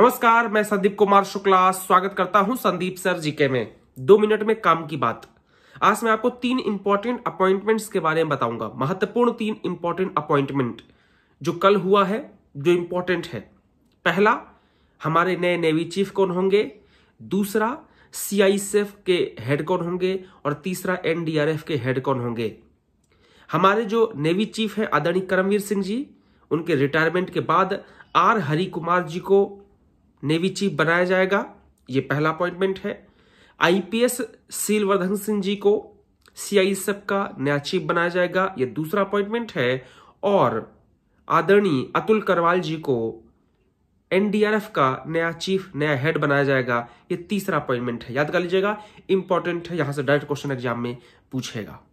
नमस्कार मैं संदीप कुमार शुक्ला स्वागत करता हूं संदीप सर जीके में दो मिनट में काम की बात आज मैं आपको तीन इंपॉर्टेंट अपॉइंटमेंट्स के बारे में बताऊंगा महत्वपूर्ण तीन इंपॉर्टेंट अपॉइंटमेंट जो कल हुआ है जो इंपॉर्टेंट है पहला हमारे नए नेवी चीफ कौन होंगे दूसरा सीआईएसएफ के हेड कौन होंगे और तीसरा एनडीआरएफ के हेड कौन होंगे हमारे जो नेवी चीफ है आदरणीय करमवीर सिंह जी उनके रिटायरमेंट के बाद आर हरि कुमार जी को नेवी चीफ बनाया जाएगा ये पहला अपॉइंटमेंट है आईपीएस सीलवर्धन सिंह जी को सीआईएसएफ का नया चीफ बनाया जाएगा ये दूसरा अपॉइंटमेंट है और आदरणीय अतुल करवाल जी को एनडीआरएफ का नया चीफ नया हेड बनाया जाएगा ये तीसरा अपॉइंटमेंट है याद कर लीजिएगा इंपॉर्टेंट है यहां से डायरेक्ट क्वेश्चन एग्जाम में पूछेगा